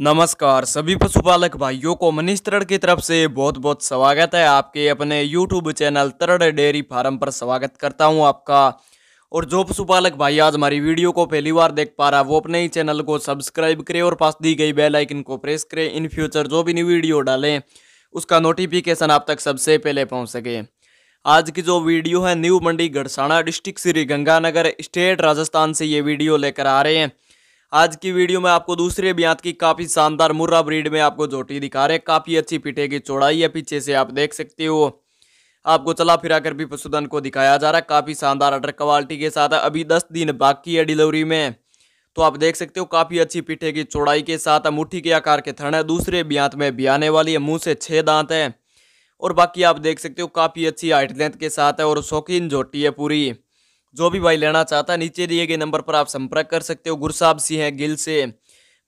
नमस्कार सभी पशुपालक भाइयों को मनीष तरड़ की तरफ से बहुत बहुत स्वागत है आपके अपने YouTube channel Tarad dairy farm पर स्वागत करता हूं आपका और जो पशुपालक भाई आज हमारी वीडियो को पहली बार देख पा रहा है वो अपने ही चैनल को सब्सक्राइब करें और पास दी गई बेल आइकन को प्रेस करें इन फ्यूचर जो भी न्यू वीडियो डालें उसका नोटिफिकेशन आप तक सबसे पहले पहुँच सके आज की जो वीडियो है new Mandi Gadsana district Shri Ganganagar state Rajasthan से ये वीडियो लेकर आ रहे हैं आज की वीडियो में आपको दूसरे ब्यांत की काफ़ी शानदार मुर्रा ब्रीड में आपको जोटी दिखा रहे हैं काफ़ी अच्छी पीठे की चौड़ाई है पीछे से आप देख सकते हो आपको चला फिरा कर भी पशुधन को दिखाया जा रहा है काफ़ी शानदार अडर क्वालिटी के साथ अभी दस दिन बाकी है डिलीवरी में तो आप देख सकते हो काफ़ी अच्छी पीठे की चौड़ाई के साथ मुठ्ठी के आकार के थन है दूसरे ब्यांत में बियाने वाली है मुँह से छः दांत है और बाकी आप देख सकते हो काफ़ी अच्छी हाइट लेंथ के साथ है और शौकीन जोटी है पूरी जो भी भाई लेना चाहता है नीचे दिए गए नंबर पर आप संपर्क कर सकते हो गुरसाब सिंह है गिल से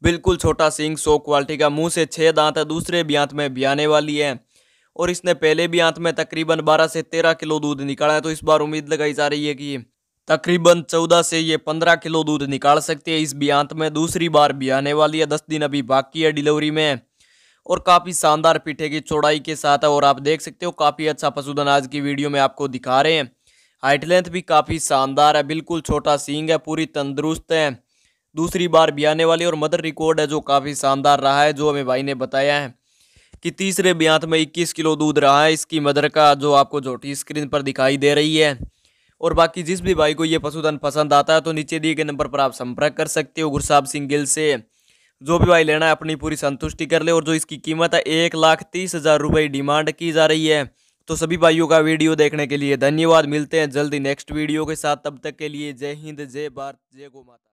बिल्कुल छोटा सिंह सो क्वालिटी का मुंह से छह दांत है दूसरे ब्यांत में आने वाली है और इसने पहले भी आंत में तकरीबन 12 से 13 किलो दूध निकाला है तो इस बार उम्मीद लगाई जा रही है कि तकरीबन 14 से ये 15 किलो दूध निकाल सकती है इस आंत में दूसरी बार बियाने वाली है दस दिन अभी बाकी है डिलीवरी में और काफ़ी शानदार पीठे की चौड़ाई के साथ है और आप देख सकते हो काफ़ी अच्छा पशुधन आज की वीडियो में आपको दिखा रहे हैं हाइट लेंथ भी काफ़ी शानदार है बिल्कुल छोटा सींग है पूरी तंदुरुस्त है दूसरी बार बियाने वाली और मदर रिकॉर्ड है जो काफ़ी शानदार रहा है जो हमें भाई ने बताया है कि तीसरे ब्यांत में 21 किलो दूध रहा है इसकी मदर का जो आपको झोटी स्क्रीन पर दिखाई दे रही है और बाकी जिस भी भाई को ये पशुधन पसंद आता है तो नीचे दिए गए नंबर पर आप संपर्क कर सकते हो गुरसाब सिंह गिल से जो भी भाई लेना है अपनी पूरी संतुष्टि कर ले और जो इसकी कीमत है एक लाख तीस हज़ार रुपये डिमांड की जा रही है तो सभी भाइयों का वीडियो देखने के लिए धन्यवाद मिलते हैं जल्दी नेक्स्ट वीडियो के साथ तब तक के लिए जय हिंद जय भारत जय गो माता